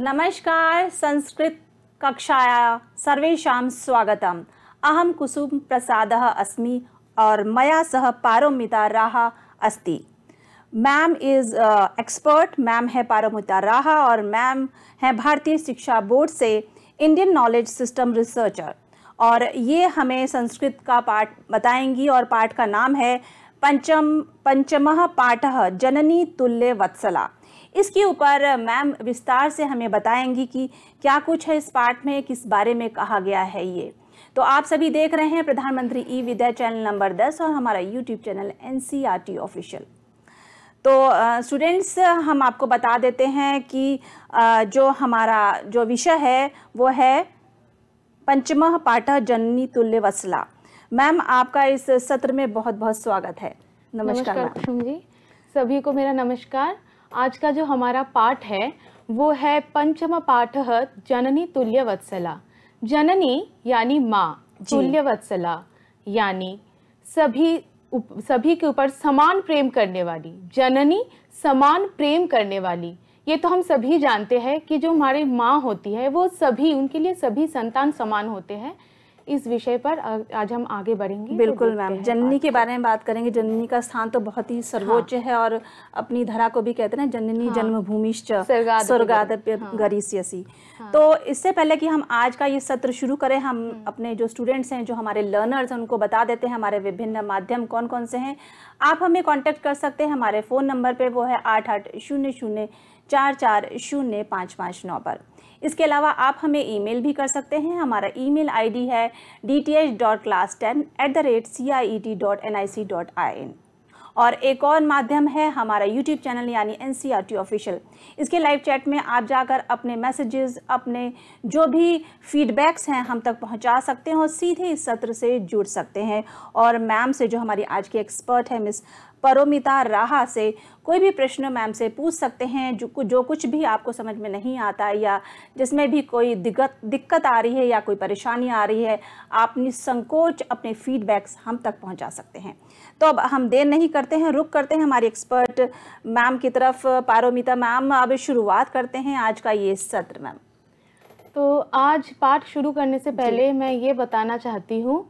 नमस्कार संस्कृत कक्षाया स्वागत अहम कुसुम प्रसाद अस्मि और मया सह पारोमिता राहा अस्ति मैम इज़ एक्सपर्ट मैम है पारोमिता राहा और मैम है भारतीय शिक्षा बोर्ड से इंडियन नॉलेज सिस्टम रिसर्चर और ये हमें संस्कृत का पाठ बताएंगी और पाठ का नाम है पंचम पंचम पाठ जननी तुल्य वत्सला इसके ऊपर मैम विस्तार से हमें बताएंगी कि क्या कुछ है इस पाठ में किस बारे में कहा गया है ये तो आप सभी देख रहे हैं प्रधानमंत्री ई विद्या चैनल नंबर दस और हमारा यूट्यूब चैनल एन ऑफिशियल तो स्टूडेंट्स हम आपको बता देते हैं कि आ, जो हमारा जो विषय है वो है पंचम पाठ जननी तुल्य वसला मैम आपका इस सत्र में बहुत बहुत स्वागत है नमस्कार, नमस्कार जी सभी को मेरा नमस्कार आज का जो हमारा पाठ है वो है पंचम पाठ जननी तुल्य वत्सला जननी यानी माँ तुल्य वत्सला यानी सभी उप, सभी के ऊपर समान प्रेम करने वाली जननी समान प्रेम करने वाली ये तो हम सभी जानते हैं कि जो हमारी माँ होती है वो सभी उनके लिए सभी संतान समान होते हैं इस विषय पर आज हम आगे बढ़ेंगे तो बिल्कुल मैम जननी के बारे में बात करेंगे जननी का स्थान तो बहुत ही सर्वोच्च हाँ। है और अपनी धरा को भी कहते हैं जननी हाँ। जन्मभूमि हाँ। गरीसी हाँ। तो इससे पहले कि हम आज का ये सत्र शुरू करें हम हम्म। अपने जो स्टूडेंट्स हैं जो हमारे लर्नर्स हैं उनको बता देते हैं हमारे विभिन्न माध्यम कौन कौन से हैं आप हमें कांटेक्ट कर सकते हैं हमारे फ़ोन नंबर पे वो है आठ आठ शून्य शून्य चार चार शून्य पाँच पाँच नौ पर इसके अलावा आप हमें ईमेल भी कर सकते हैं हमारा ईमेल आईडी है D T H dot class ten at the rate C I E T dot N I C dot I N और एक और माध्यम है हमारा यूट्यूब चैनल यानी N C R T official इसके लाइव चैट में आप जाकर अपने मैसेजेस अपने जो भी फीडबैक्स हैं हम तक पहुंचा सकते हैं और सीधे इस सत्र से जुड़ सकते हैं और मैम से जो हमारी आज की एक्सपर्ट है मिस परोमिता राहा से कोई भी प्रश्न मैम से पूछ सकते हैं जो जो कुछ भी आपको समझ में नहीं आता या जिसमें भी कोई दिक्कत दिक्कत आ रही है या कोई परेशानी आ रही है आप निसंकोच अपने फीडबैक्स हम तक पहुंचा सकते हैं तो अब हम देर नहीं करते हैं रुक करते हैं हमारे एक्सपर्ट मैम की तरफ पारोमिता मैम अब शुरुआत करते हैं आज का ये सत्र मैम तो आज पाठ शुरू करने से पहले मैं ये बताना चाहती हूँ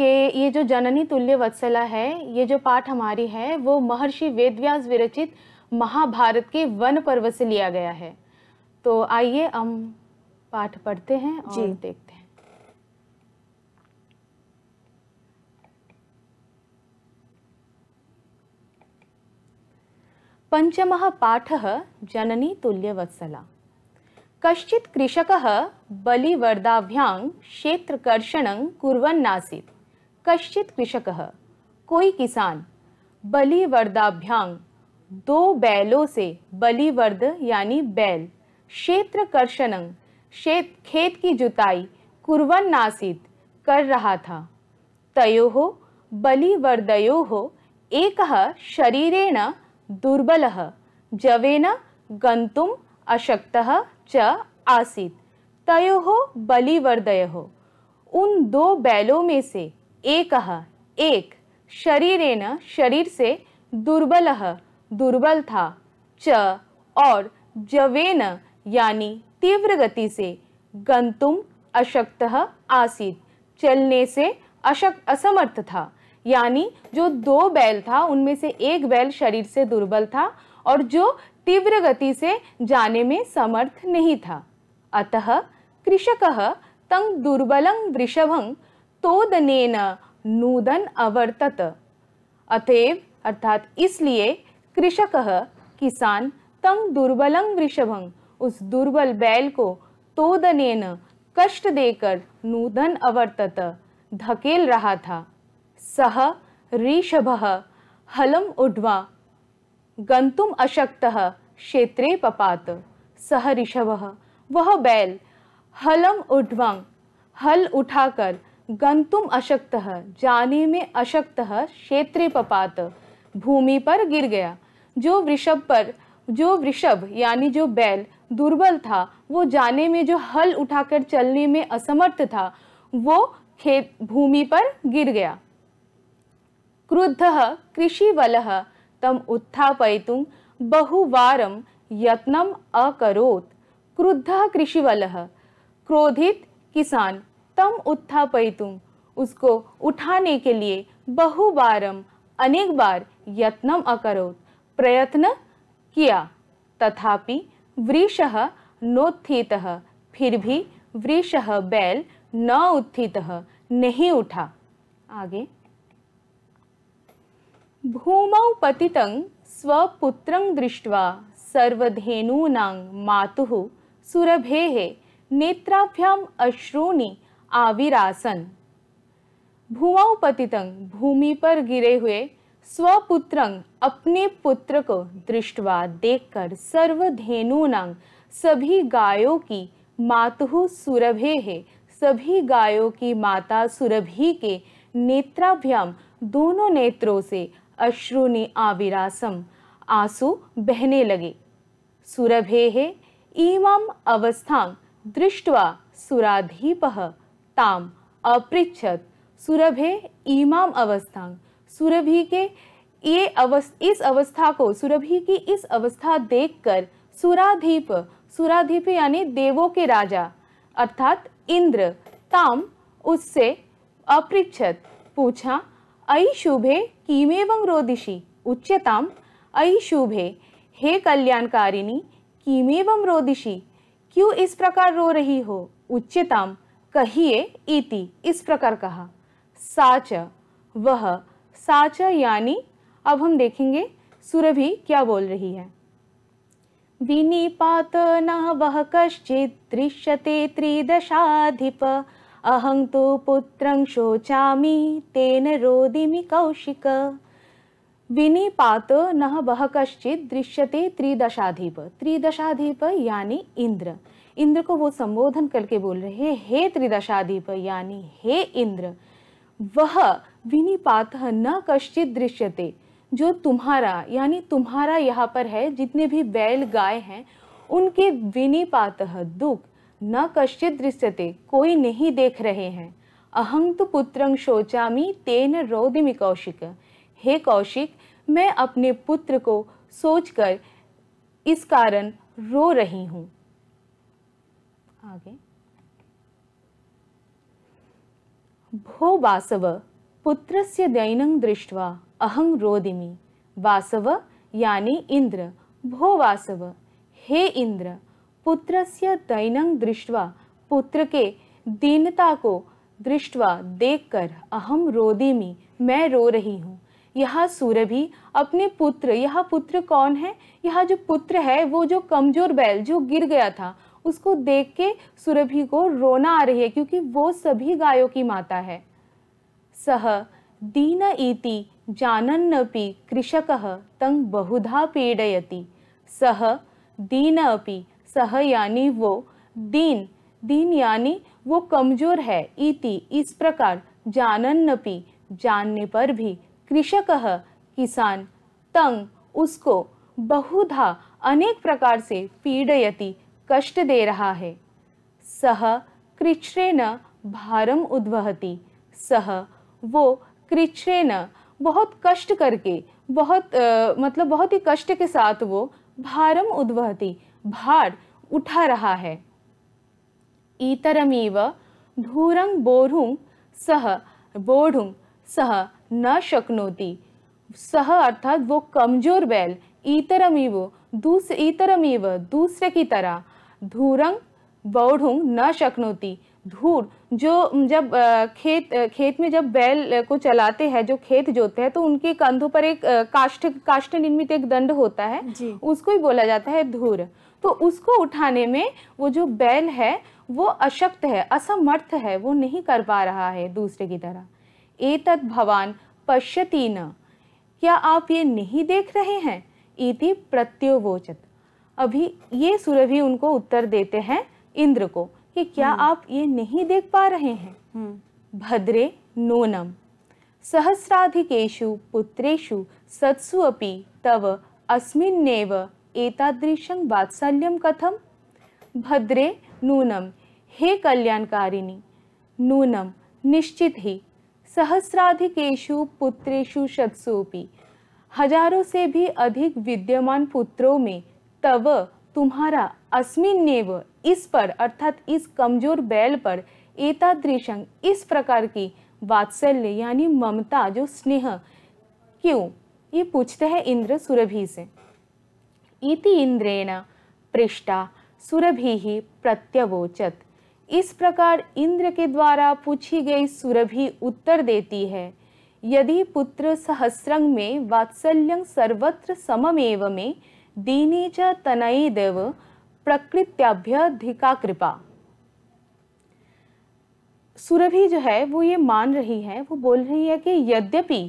कि ये जो जननी तुल्य वत्सला है ये जो पाठ हमारी है वो महर्षि वेदव्यास विरचित महाभारत के वन पर्व से लिया गया है तो आइए हम पाठ पढ़ते हैं और जी। देखते हैं पंचम पाठ जननी तुल्यवत्सला कश्चित कृषक बलिवरदाभ्यां क्षेत्रकर्षण कुर्वन्नासीत् कश्चित कृषक कोई किसान बलिवर्दाभ्यांग दो बैलों से बलिवर्द यानी बैल क्षेत्र कर्षणंग क्षेत्र खेत की जुताई कुरवन नासित कर रहा था तयो बलिवर्दयो एक शरीरेण दुर्बल जवेन गंतुम अशक्त च आसित तयो बलिवर्दय उन दो बैलों में से एक एक शरीरेन शरीर से दुर्बल दुर्बल था च और जवेन यानी तीव्र गति से गंतुम अशक्त आसित चलने से अशक्त असमर्थ था यानी जो दो बैल था उनमें से एक बैल शरीर से दुर्बल था और जो तीव्र गति से जाने में समर्थ नहीं था अतः कृषक तंग दुर्बलं वृषभंग तोदनेन नूदन अवर्तत अतएव अर्थात इसलिए कृषक किसान तंग दुर्बलंग वृषभंग उस दुर्बल बैल को तोदनेन कष्ट देकर नूदन अवर्तत धकेल रहा था सह ऋषभ हलम उड्वा गंतुम अशक्त क्षेत्रे पपात सह ऋषभ वह बैल हलम उड्वांग हल उठाकर गंतुम अशक्त जाने में अशक्त क्षेत्रे पपात भूमि पर गिर गया जो वृषभ पर जो वृषभ यानी जो बैल दुर्बल था वो जाने में जो हल उठाकर चलने में असमर्थ था वो खेत भूमि पर गिर गया क्रुद्ध कृषिवल तम उत्थापयितुं बहुवार यत्नम अकरोत क्रुद्ध कृषिवल क्रोधित किसान तम उत्थापयितुम उसको उठाने के लिए बहुबारम अनेक बार यत्नम अकरोत प्रयत्न किया तथापि वृष नोत्थित फिर भी वृष बैल न उत्थित नहीं उठा आगे भूमौ पतितं स्वपुत्रं दृष्ट्वा सर्वधेनूनां मातुः सुरभेः नेत्राभ्याम् अश्रूणि आविरासन भूमाउपतितं भूमि पर गिरे हुए स्वपुत्रं अपने पुत्र को दृष्टवा देखकर नंग सभी गायों की मातु सुरभे है सभी गायों की माता सुरभि के नेत्राभ्याम दोनों नेत्रों से अश्रु ने आविरासम आंसू बहने लगे सुरभे है इमाम अवस्थां दृष्टवा सुराधीप ताम अपृच्छत सुरभे इमाम अवस्था सुरभि के ये अवस्थ इस अवस्था को सुरभि की इस अवस्था देखकर सुराधीप सुराधीप यानी देवों के राजा अर्थात इंद्र ताम उससे अपृच्छत पूछा अई शुभे किमेवं रोदिशी उच्यताम अई शुभे हे कल्याणकारिणी किमेवं रोदिशी क्यों इस प्रकार रो रही हो उच्यताम कहिए इति इस प्रकार कहा साच वह साच यानी अब हम देखेंगे सुरभि क्या बोल रही है विनिपात न वह कश्चित दृश्यते त्रिदशाधिप अहं तो पुत्र शोचा तेन रोदिमी कौशिक विनिपात न वह कश्चि दृश्यते त्रिदशाधिप त्रिदशाधिप यानी इंद्र इंद्र को वो संबोधन करके बोल रहे हे त्रिदशाधिप यानी हे इंद्र वह विनिपात न कश्चित दृश्यते जो तुम्हारा यानी तुम्हारा यहाँ पर है जितने भी बैल गाय हैं उनके विनिपात दुख न कश्चित दृश्यते कोई नहीं देख रहे हैं अहं तो पुत्रं मी तेन रौदिमी कौशिक हे कौशिक मैं अपने पुत्र को सोचकर इस कारण रो रही हूँ आगे भो वासव पुत्रस्य दैनं दृष्ट्वा अहं रोदिमि वासव यानी इंद्र भो वासव हे इंद्र पुत्रस्य दैनं दृष्ट्वा पुत्र के दीनता को दृष्ट्वा देखकर अहम रोदिमी मैं रो रही हूँ यह सूरभि अपने पुत्र यह पुत्र कौन है यह जो पुत्र है वो जो कमजोर बैल जो गिर गया था उसको देख के सुरभि को रोना आ रही है क्योंकि वो सभी गायों की माता है सह दीन इति जानन्नपि कृषक तंग बहुधा पीडयति सह दीन अपि सह यानी वो दीन दीन यानी वो कमजोर है इति इस प्रकार जानन्नपि जानने पर भी कृषक किसान तंग उसको बहुधा अनेक प्रकार से पीड़यति कष्ट दे रहा है सह कृच्छ्रेण भारम उद्वहती सह वो कृच्छ्रेण बहुत कष्ट करके बहुत आ, मतलब बहुत ही कष्ट के साथ वो भारम उद्वहती भार उठा रहा है ईतरमीव धूरंग बोरुंग सह बोढ़ुंग सह न शक्नोती सह अर्थात वो कमजोर बैल इतरमीव दूस ईतरमीव दूसरे की तरह धूरंग बौढ़ न शक्नोती धूर जो जब खेत खेत में जब बैल को चलाते हैं जो खेत जोते हैं तो उनके कंधों पर एक काष्ठ काष्ठ निर्मित एक दंड होता है उसको ही बोला जाता है धूर तो उसको उठाने में वो जो बैल है वो अशक्त है असमर्थ है वो नहीं कर पा रहा है दूसरे की तरह ए तत् भवान पश्यती न क्या आप ये नहीं देख रहे हैं इति प्रत्योवोचत अभी ये सुरभि उनको उत्तर देते हैं इंद्र को कि क्या हम्म। आप ये नहीं देख पा रहे हैं हम्म। भद्रे नोनम सहस्राधिकेशु पुत्रेषु सत्सु अपि तव अस्मिन्नेव एतादृशं वात्सल्यम कथम भद्रे नूनम हे कल्याणकारिणी नूनम निश्चित ही सहस्राधिकेशु पुत्रेषु शतसुपि हजारों से भी अधिक विद्यमान पुत्रों में तब तुम्हारा अस्मिन्नेव इस पर अर्थात इस कमजोर बैल पर एतादृशं इस प्रकार की वात्सल्य यानी ममता जो स्नेह क्यों ये पूछते हैं इंद्र सुरभि से इति इंद्रेण पृष्ठा सुरभि ही प्रत्यवोचत इस प्रकार इंद्र के द्वारा पूछी गई सुरभि उत्तर देती है यदि पुत्र सहस्रंग में वात्सल्यं सर्वत्र सममेव में दीनी च तनयी देव प्रकृत्याभ्यधिका कृपा सुरभि जो है वो ये मान रही है वो बोल रही है कि यद्यपि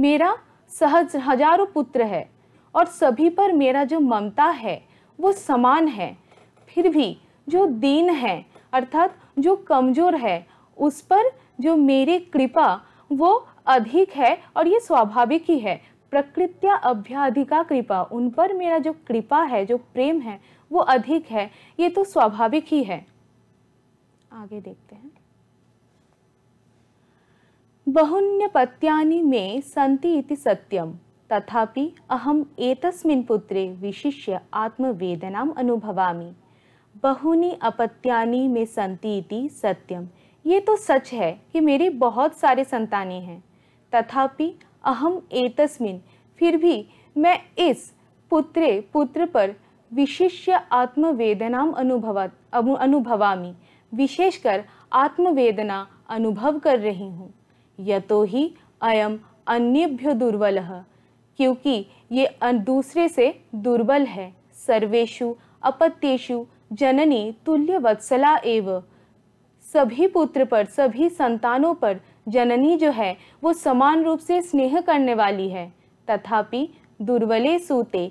मेरा सहज हजारों पुत्र है और सभी पर मेरा जो ममता है वो समान है फिर भी जो दीन है अर्थात जो कमज़ोर है उस पर जो मेरी कृपा वो अधिक है और ये स्वाभाविक ही है प्रकृत्या अभ्याधिका कृपा उन पर मेरा जो कृपा है जो प्रेम है वो अधिक है ये तो स्वाभाविक ही है आगे देखते हैं पत्यानी में संति इति सत्यम तथापि अहम एतस्मिन् पुत्रे विशिष्य आत्मवेदना अनुभवामी बहुनी अपत्यानी में संति इति सत्यम ये तो सच है कि मेरे बहुत सारे संतानें हैं तथापि अहम एतस्मिन फिर भी मैं इस पुत्रे पुत्र पर विशिष्य आत्मवेदना अनुभवा अनुभवामी विशेषकर आत्मवेदना अनुभव कर रही हूँ यतो ही अयम अन्यभ्य दुर्बल क्योंकि ये दूसरे से दुर्बल है सर्वेशु अपत्येशु जननी तुल्य वत्सला एव सभी पुत्र पर सभी संतानों पर जननी जो है वो समान रूप से स्नेह करने वाली है तथापि दुर्बले सूते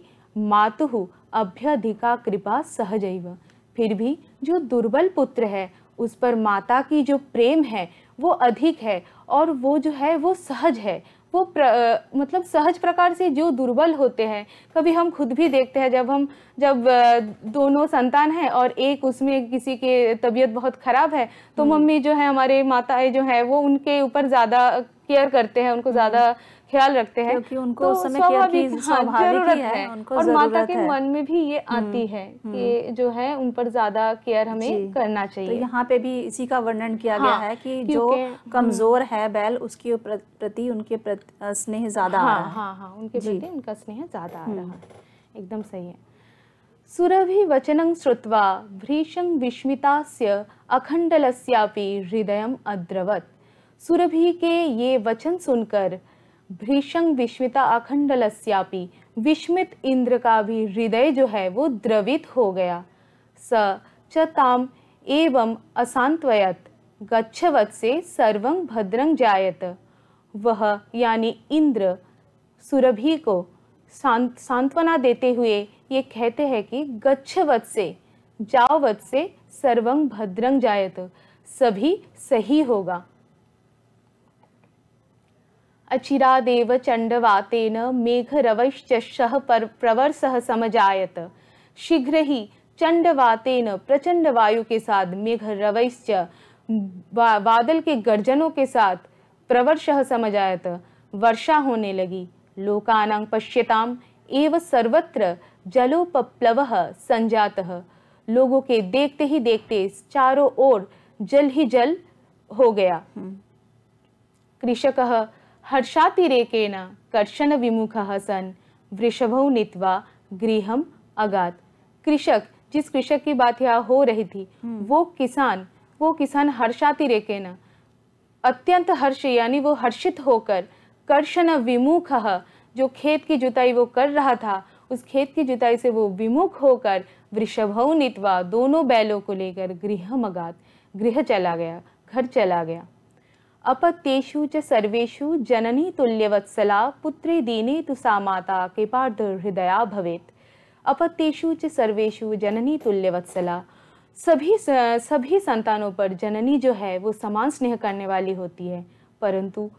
मातु अभ्यधिका कृपा सहजैव फिर भी जो दुर्बल पुत्र है उस पर माता की जो प्रेम है वो अधिक है और वो जो है वो सहज है वो प्र, मतलब सहज प्रकार से जो दुर्बल होते हैं कभी हम खुद भी देखते हैं जब हम जब दोनों संतान हैं और एक उसमें किसी के तबीयत बहुत ख़राब है तो हम्म। मम्मी जो है हमारे माताएं जो है वो उनके ऊपर ज़्यादा केयर करते हैं उनको ज़्यादा ख्याल रखते हैं क्योंकि उनको तो समय की हाँ, जरूरत है, है उनको और माता के मन में भी ये हम्म, आती है हम्म। कि जो है उन पर ज्यादा केयर हमें करना तो चाहिए तो यहाँ पे भी इसी का वर्णन किया हाँ, गया है कि जो हम्म। कमजोर है बैल उसके प्रति उनके स्नेह ज्यादा हाँ, हाँ, हाँ, उनके प्रति उनका स्नेह ज्यादा आ रहा है एकदम सही है सुरभि वचनं श्रुत्वा भ्रीशं विस्मितास्य अखंडलस्यापि हृदयम् अद्रवत सुरभि के ये वचन सुनकर भीषण विस्मिता अखंड लस्यापी विस्मित इंद्र का भी हृदय जो है वो द्रवित हो गया स चताम एवं असांत्वयत गच्छवत से सर्वं भद्रं जायत वह यानी इंद्र सुरभि को सांत सांत्वना देते हुए ये कहते हैं कि गच्छवत से जावत से सर्वं भद्रं जायत सभी सही होगा अचिरादेव चंडवातेन मेघरवश्च पर प्रवरसह समजायत शीघ्र ही चंडवातेन प्रचंड वायु के साथ मेघरवश्च बादल के गर्जनों के साथ प्रवर्षह समजायत वर्षा होने लगी लोकानां पश्यताम एव सर्वत्र जलोपप्लव संजात लोगों के देखते ही देखते चारों ओर जल ही जल हो गया हम्म। कृषक हर्षातिरेकेण कर्षण विमुख सन वृषभौ नीतवा गृहम अगात कृषक जिस कृषक की बात यहाँ हो रही थी हम्म। वो किसान वो किसान हर्षातिरेकेण अत्यंत हर्ष यानी वो हर्षित होकर कर्षण विमुख जो खेत की जुताई वो कर रहा था उस खेत की जुताई से वो विमुख होकर वृषभौ नीतवा दोनों बैलों को लेकर गृह मगात गृह चला गया घर चला गया अपत्येषु च सर्वेषु जननी तुल्यवत्सला पुत्री दीने तु सा माता कृपार्धहृदया भवेत् अपत्येषु च सर्वेषु जननी तुल्यवत्सला सभी सभी संतानों पर जननी जो है वो समान स्नेह करने वाली होती है परंतु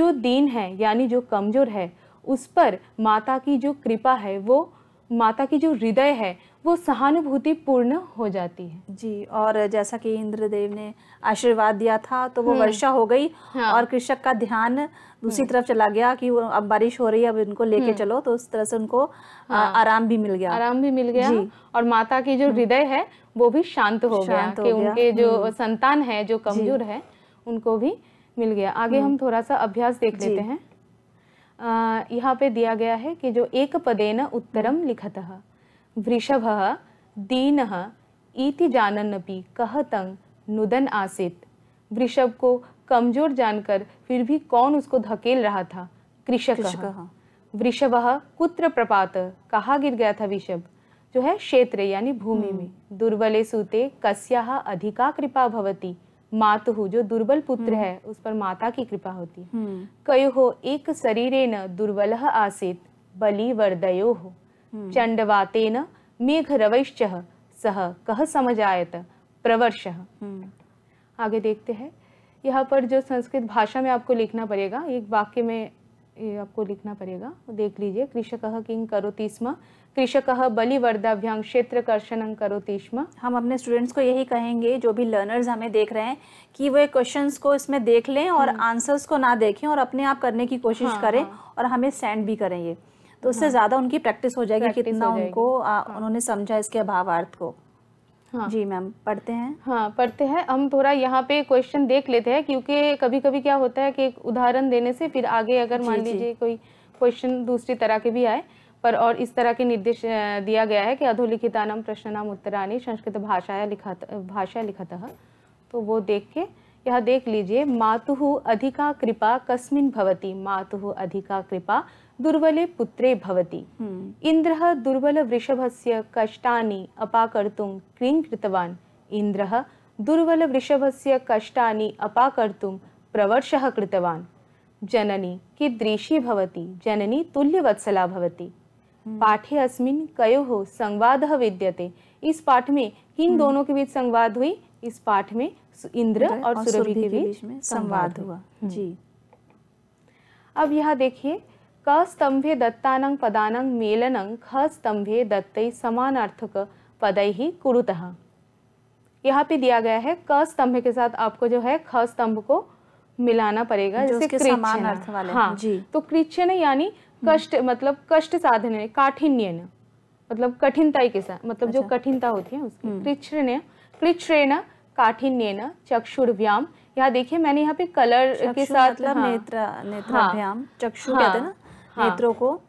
जो दीन है यानी जो कमज़ोर है उस पर माता की जो कृपा है वो माता की जो हृदय है वो सहानुभूति पूर्ण हो जाती है जी और जैसा कि इंद्रदेव ने आशीर्वाद दिया था तो वो हम्म। वर्षा हो गई हाँ। और कृषक का ध्यान दूसरी हम्म। तरफ चला गया कि वो अब बारिश हो रही है अब इनको लेके हम्म। चलो तो उस तरह से उनको हाँ। आराम भी मिल गया आराम भी मिल गया और माता की जो हृदय है वो भी शांत हो गया कि उनके जो संतान है जो कमजोर है उनको भी मिल गया आगे हम थोड़ा सा अभ्यास देख लेते हैं यहाँ पे दिया गया है कि जो एक पदेन उत्तरम है वृषभ दीन इति जानन्नपि कह तंग नुदन आसित वृषभ को कमजोर जानकर फिर भी कौन उसको धकेल रहा था कृषक वृषभ कुत्र प्रपात कहा गिर गया था वृषभ जो है क्षेत्र यानी भूमि हम्म। में दुर्बले सूते कस्या अधिका कृपा भवती मातु जो दुर्बल पुत्र हम्म। है उस पर माता की कृपा होती हम्म। कयो हो एक शरीर न दुर्बल आसित बलि वर्दयो हो हम्म। चंडवातेन मेघ रवैश्च सह कह समझ प्रवर्ष हम्म। आगे देखते हैं यहाँ पर जो संस्कृत भाषा में आपको लिखना पड़ेगा एक वाक्य में ये आपको लिखना पड़ेगा देख लीजिए कृषक किंग करोति स्म कृषक बलिवर्धाभ्यांग क्षेत्र कर्षण करोति स्म हम अपने स्टूडेंट्स को यही कहेंगे जो भी लर्नर्स हमें देख रहे हैं कि वे क्वेश्चंस को इसमें देख लें और आंसर्स हम्म। को ना देखें और अपने आप करने की कोशिश हाँ, करें हाँ। और हमें सेंड भी करें ये तो उससे हाँ। ज़्यादा उनकी प्रैक्टिस हो जाएगी कितना उनको आ, हाँ। उन्होंने समझा इसके अभावार्थ को हाँ जी मैम पढ़ते हैं हाँ पढ़ते हैं हम थोड़ा यहाँ पे क्वेश्चन देख लेते हैं क्योंकि कभी कभी क्या होता है कि उदाहरण देने से फिर आगे अगर मान लीजिए कोई क्वेश्चन दूसरी तरह के भी आए पर और इस तरह के निर्देश दिया गया है कि अधोलिखितानाम प्रश्नाम उत्तरानी संस्कृत भाषाया लिखा भाषा लिखत तो वो देख के यह देख लीजिए मातु अधिका कृपा कस्मिन भवती मातु अधिका कृपा दुर्बले पुत्रे भवति इंद्र हम्म। दुर्बल इन्द्रः दुर्बलवृषभस्य कष्टानि अपाकर्तुं क्रीं कृतवान् वृषभ से कष्टानि अपाकर्तुं प्रवर्षः कृतवान् जननी कीदृशी भवति जननी तुल्यवत्सला भवति हम्म। पाठे अस्मिन् कयोः संवादः विद्यते इस पाठ में किन हम्म। दोनों के बीच संवाद हुई इस पाठ में इंद्र और, और सूर्य के बीच में संवाद हुआ जी अब यहाँ देखिए कस्तंभे दत्तानं पदानं मेलनं खस्तंभे दत्त समानार्थक पद ही कुरुतः यहाँ पे दिया गया है क स्तंभ के साथ आपको जो है ख स्तंभ को मिलाना पड़ेगा जैसे समान अर्थ वाले हाँ जी तो कृच्छन यानी कष्ट हम्म। मतलब कष्ट साधन काठिन्य मतलब कठिनता के साथ मतलब अच्छा। जो कठिनता होती है उसकी हम्म। कृच्छ्रेण कृच्छ्रेण काठिन्य चक्षुर्व्याम यहाँ देखिए मैंने यहाँ पे कलर के साथ मतलब हाँ, नेत्र नेत्र हाँ, चक्षु हाँ, हाँ। नेत्रों को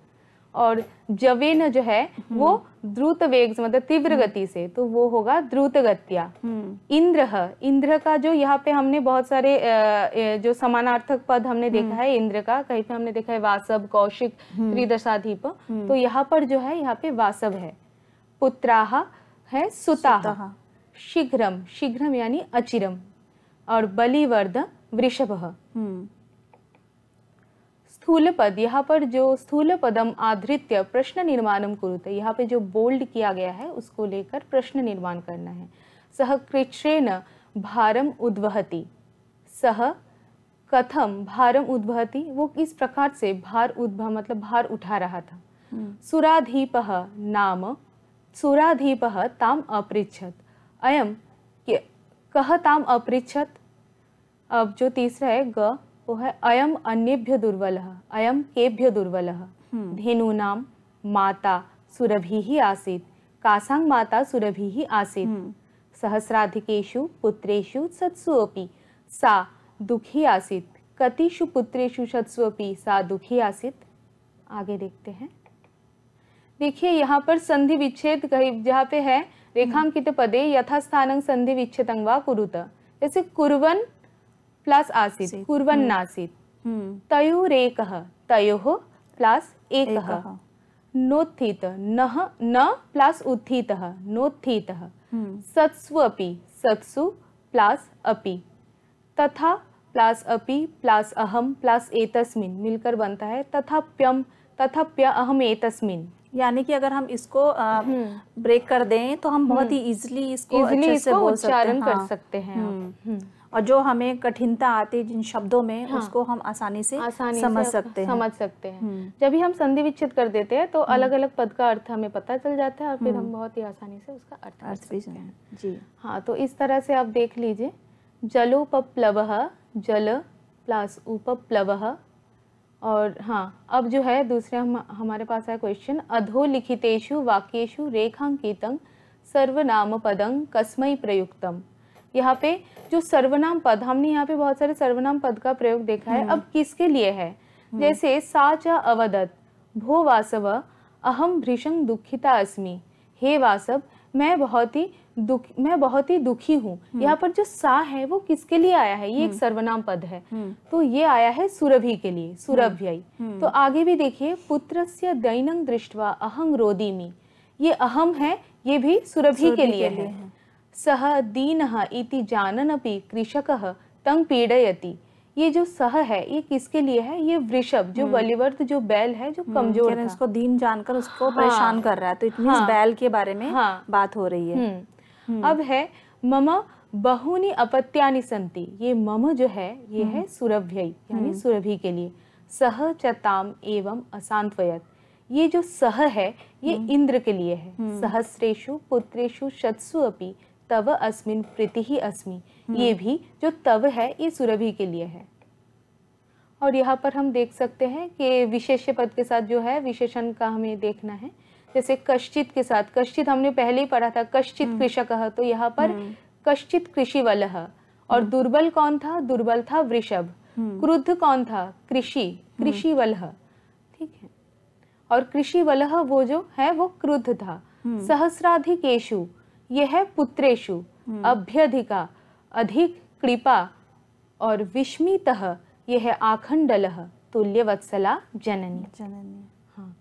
और जवेन जो है हम्म। वो द्रुत वेग मतलब तीव्र हम्म। गति से तो वो होगा द्रुत गत्या हम्म। इंद्र इंद्र का जो यहाँ पे हमने बहुत सारे जो समानार्थक पद हमने देखा है इंद्र का कहीं पे हमने देखा है वासव कौशिक त्रिदशाधीप तो यहाँ पर जो है यहाँ पे वासव है पुत्राह है सुता शीघ्रम शीघ्रम यानी अचिरम और बलिवर्द वृषभ स्थूलपद यहाँ पर जो स्थूल पदम आधृत्य प्रश्न निर्माणम कुरुते यहाँ पे जो बोल्ड किया गया है उसको लेकर प्रश्न निर्माण करना है सह कृच्छ्रेन भारम उद्वहती सह कथम भारम उद्भवती वो किस प्रकार से भार उद्भव मतलब भार उठा रहा था हम्म। सुराधीप नाम सुराधीप ताम अपृछत अयम कह ताम अपृछत अब जो तीसरा है ग को है अयम अन्यभ्य दुर्बल अयम केभ्य दुर्बल हम्म। धेनूनाम माता सुरभि ही आसीत कासांग माता सुरभि ही आसीत हम्म। सहस्राधिकेशु पुत्रेशु सत्सु सत्सुअपि सा दुखी आसीत कतिषु पुत्रेशु सत्सु सत्सुअपि सा दुखी आसीत आगे देखते हैं देखिए यहाँ पर संधि विच्छेद कहीं जहाँ पे है रेखांकित पदे यथास्थानंग संधि विच्छेदंग वा कुरुत जैसे कुरवन प्लस आसीत् कुर्वन्नासीत् हम्म। हम्म। तयोरेकः तयोः प्लस एक नोत्थित नः न प्लस उत्थित नोत्थित हम्म। सत्सु अपि सत्सु प्लस अपि तथा प्लस अपि प्लस अहम प्लस एतस्मिन मिलकर बनता है तथा प्यम तथा प्य अहम एतस्मिन यानी कि अगर हम इसको आ, ब्रेक कर दें तो हम बहुत ही इजिली इसको इजीली इसको उच्चारण हाँ। कर सकते हैं हुँ। हुँ। और जो हमें कठिनता आती जिन शब्दों में हाँ, उसको हम आसानी से आसानी समझ से सकते हैं समझ सकते हैं हम्म। जब भी हम संधि विच्छेद कर देते हैं तो हम्म। अलग अलग पद का अर्थ हमें पता चल जाता है और फिर हम हम्म। बहुत ही आसानी से उसका अर्थ अर्थ भी हैं जी हाँ तो इस तरह से आप देख लीजिए जलोपप्लव जल प्लस उपप्लव और हाँ अब जो है दूसरा हम हमारे पास है क्वेश्चन अधोलिखितेषु वाक्येषु रेखांकितंग सर्वनाम पदंग कस्मय प्रयुक्तम यहाँ पे जो सर्वनाम पद हमने यहाँ पे बहुत सारे सर्वनाम पद का प्रयोग देखा है हम्म। अब किसके लिए है हम्म। जैसे साच अवदत भो वासव अहम भृषण दुखिता अस्मी हे वासव मैं बहुत ही दुख मैं बहुत ही दुखी हूँ हम्म। यहाँ पर जो सा है वो किसके लिए आया है ये एक सर्वनाम पद है तो ये आया है सुरभि के लिए सुरभ्य तो आगे भी देखिए पुत्र से दैनंग दृष्टवा अहम रोदी ये अहम है ये भी सुरभि के लिए है सह दीन इति जानन अपि कृषकः तंग पीड़यति ये जो सह है ये किसके लिए है ये वृषभ जो हम्म। बलिवर्त जो बैल है जो हम्म, कमजोर है उसको दीन जानकर उसको हाँ, परेशान कर रहा है तो इतनी हाँ, बैल के बारे में हाँ, बात हो रही है हम्म। अब है मम बहुनी अपत्यानि संति ये मम जो है ये है सुरभ्य यानी सुरभि के लिए सह चताम एवं असांतवयत ये जो सह है ये इंद्र के लिए है सहस्रेशु पुत्रेशु शत्सु अपनी तव अस्मिन प्रीति ही अस्मि ये हम्म। भी जो तव है ये सुरभि के लिए है और यहाँ पर हम देख सकते हैं कि विशेष्य पद के साथ जो है विशेषण का हमें देखना है जैसे कश्चित के साथ कश्चित हमने पहले ही पढ़ा था कश्चित हम्म। कृषक तो यहाँ पर हम्म। कश्चित कृषि वल और दुर्बल कौन था दुर्बल था वृषभ क्रुद्ध कौन था कृषि कृषि वलह ठीक है और कृषि वलह वो जो है वो क्रुद्ध था सहस्राधिकेशु यह है पुत्रेशु हम्म। अभ्यधिका अधिक कृपा और विस्मित यह है आखंडल तुल्य वत्सला जननी जननी हाँ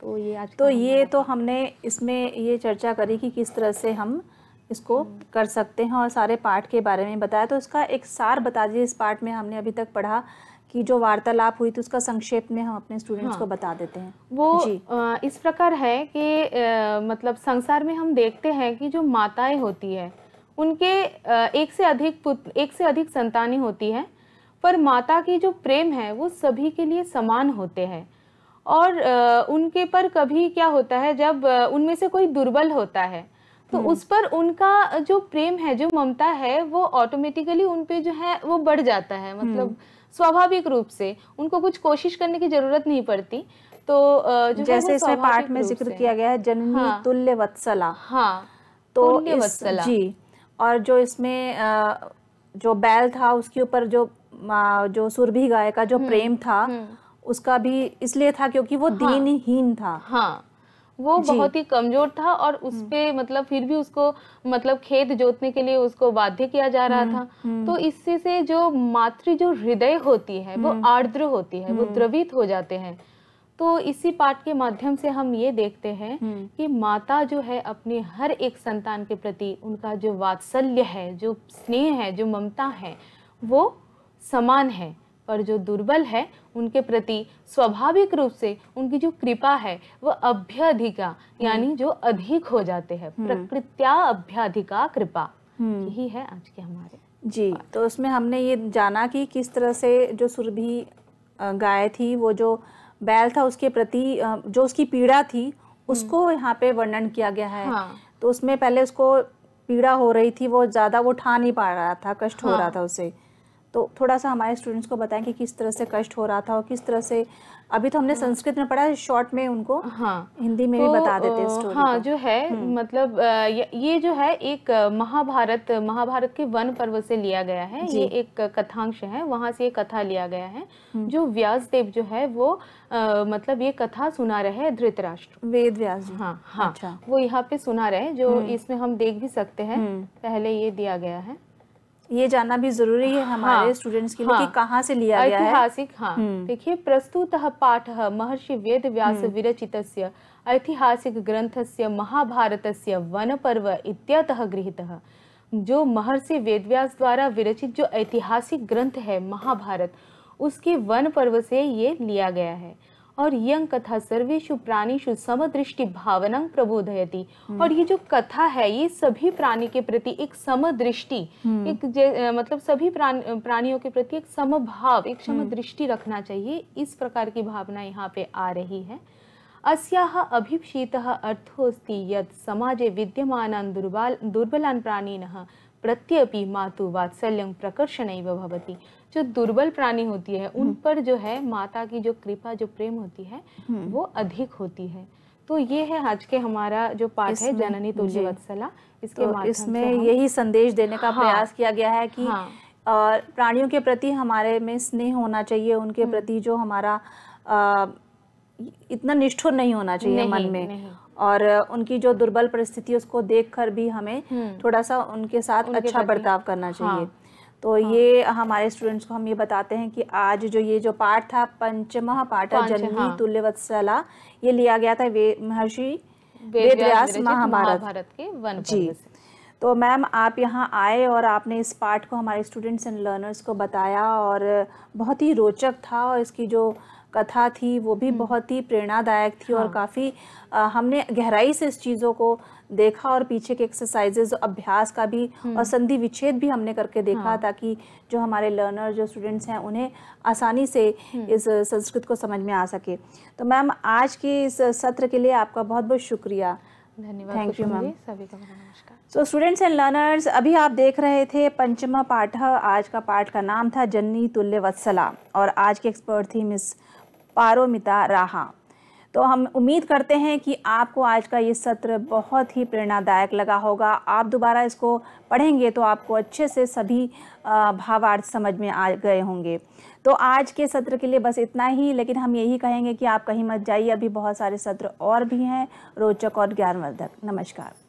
तो ये आज तो ये तो हमने इसमें ये चर्चा करी कि किस तरह से हम इसको हम्म। कर सकते हैं और सारे पाठ के बारे में बताया तो इसका एक सार बता दीजिए इस पाठ में हमने अभी तक पढ़ा की जो वार्तालाप हुई थी उसका संक्षेप में हम अपने स्टूडेंट्स हाँ। को बता देते हैं वो जी। इस प्रकार है कि मतलब संसार में हम देखते हैं कि जो माताएं होती है उनके एक से अधिक पुत्र एक से अधिक संतानी होती है पर माता की जो प्रेम है वो सभी के लिए समान होते हैं और उनके पर कभी क्या होता है जब उनमें से कोई दुर्बल होता है तो हम्म। उस पर उनका जो प्रेम है जो ममता है वो ऑटोमेटिकली उन पे जो है वो बढ़ जाता है मतलब हम्म। स्वाभाविक रूप से उनको कुछ कोशिश करने की जरूरत नहीं पड़ती तो जो जैसे इसमें पाठ में जिक्र किया गया है जननी हाँ, तुल्य वत्सला हाँ तो तुल्य वत्सला जी और जो इसमें जो बैल था उसके ऊपर जो जो सुरभि गाय का जो हम्म, प्रेम था हम्म। उसका भी इसलिए था क्योंकि वो हाँ, दीनहीन था हाँ वो बहुत ही कमजोर था और उस हम्म। पर मतलब फिर भी उसको मतलब खेत जोतने के लिए उसको बाध्य किया जा रहा हम्म, था हम्म। तो इससे से जो मातृ जो हृदय होती है वो आर्द्र होती है वो द्रवित हो जाते हैं तो इसी पाठ के माध्यम से हम ये देखते हैं कि माता जो है अपने हर एक संतान के प्रति उनका जो वात्सल्य है जो स्नेह है जो ममता है वो समान है पर जो दुर्बल है उनके प्रति स्वाभाविक रूप से उनकी जो कृपा है वह अभ्यधिका यानी जो अधिक हो जाते हैं हम्म। प्रकृत्या अभ्यधिका कृपा हम्म। यही है आज के हमारे जी तो उसमें हमने ये जाना कि किस तरह से जो सुरभि गाय थी वो जो बैल था उसके प्रति जो उसकी पीड़ा थी हम्म। उसको यहाँ पे वर्णन किया गया है हाँ। तो उसमें पहले उसको पीड़ा हो रही थी वो ज़्यादा वो ठा नहीं पा रहा था कष्ट हाँ। हो रहा था उसे तो थोड़ा सा हमारे स्टूडेंट्स को बताएं कि किस तरह से कष्ट हो रहा था और किस तरह से अभी तो हमने हाँ। संस्कृत में पढ़ा है शॉर्ट में उनको हाँ हिंदी में तो, भी बता देते हैं हाँ जो है हम्म। मतलब ये जो है एक महाभारत महाभारत के वन पर्व से लिया गया है ये एक कथांश है वहाँ से ये कथा लिया गया है हम्म। जो व्यास देव जो है वो आ, मतलब ये कथा सुना रहे हैं धृतराष्ट्र वेद व्यास हाँ हाँ अच्छा। वो यहाँ पे सुना रहे जो हम्म। इसमें हम देख भी सकते हैं पहले ये दिया गया है ये जानना भी जरूरी है हमारे हाँ, स्टूडेंट्स के लिए हाँ, कि कहाँ से लिया गया है ऐतिहासिक हाँ हम्म। देखिए प्रस्तुत पाठ महर्षि वेद व्यास हम्म। विरचित ऐतिहासिक ग्रंथस्य वन पर्व इत्यात गृहित जो महर्षि वेदव्यास द्वारा विरचित जो ऐतिहासिक ग्रंथ है महाभारत उसके वन पर्व से ये लिया गया है और यंग कथा सर्वेशु प्राणीशु समदृष्टि भावना प्रबोधयती हम्म। और ये जो कथा है ये सभी प्राणी के प्रति एक समदृष्टि हम्म। एक मतलब सभी प्राणियों के प्रति एक समभाव एक हम्म। समदृष्टि रखना चाहिए इस प्रकार की भावना यहाँ पे आ रही है अस्या अभिपीत अर्थोस्ति यद समाजे विद्यमान दुर्बल दुर्बलान प्राणीन प्रत्यपि वात्सल्य प्रकर्षण भवती जो दुर्बल प्राणी होती है उन हम्म। पर जो है माता की जो कृपा जो प्रेम होती है हम्म। वो अधिक होती है तो ये है आज के हमारा जो पाठ है जननी तुलसी वत्सला इसके तो इसमें यही संदेश देने का हाँ, प्रयास किया गया है कि हाँ, प्राणियों के प्रति हमारे में स्नेह होना चाहिए उनके हम्म। प्रति जो हमारा आ, इतना निष्ठुर नहीं होना चाहिए मन में और उनकी जो दुर्बल परिस्थिति उसको देखकर भी हमें थोड़ा सा उनके साथ उनके अच्छा बर्ताव करना हाँ। चाहिए हाँ। तो हाँ। ये हमारे स्टूडेंट्स को हम ये बताते हैं कि आज जो ये जो पाठ था पंचम पाठ जन्मी हाँ। तुल्य वत्सला ये लिया गया था वे महर्षि वेदव्यास महाभारत के वन जी तो मैम आप यहाँ आए और आपने इस पाठ को हमारे स्टूडेंट्स एंड लर्नर्स को बताया और बहुत ही रोचक था और इसकी जो कथा थी वो भी हम्म। बहुत ही प्रेरणादायक थी हाँ। और काफ़ी हमने गहराई से इस चीज़ों को देखा और पीछे के एक्सरसाइजेज अभ्यास का भी और हम्म। संधि विच्छेद भी हमने करके देखा हाँ। ताकि जो हमारे लर्नर जो स्टूडेंट्स हैं उन्हें आसानी से हम्म। इस संस्कृत को समझ में आ सके तो मैम आज के इस सत्र के लिए आपका बहुत बहुत शुक्रिया धन्यवाद थैंक यू मैम सभी का नमस्कार सो स्टूडेंट्स एंड लर्नर्स अभी आप देख रहे थे पंचमा पाठ आज का पाठ का नाम था जन्नी तुल्य वत्सला और आज के एक्सपर्ट थी मिस पारोमिता राहा तो हम उम्मीद करते हैं कि आपको आज का ये सत्र बहुत ही प्रेरणादायक लगा होगा आप दोबारा इसको पढ़ेंगे तो आपको अच्छे से सभी भावार्थ समझ में आ गए होंगे तो आज के सत्र के लिए बस इतना ही लेकिन हम यही कहेंगे कि आप कहीं मत जाइए अभी बहुत सारे सत्र और भी हैं रोचक और ज्ञानवर्धक नमस्कार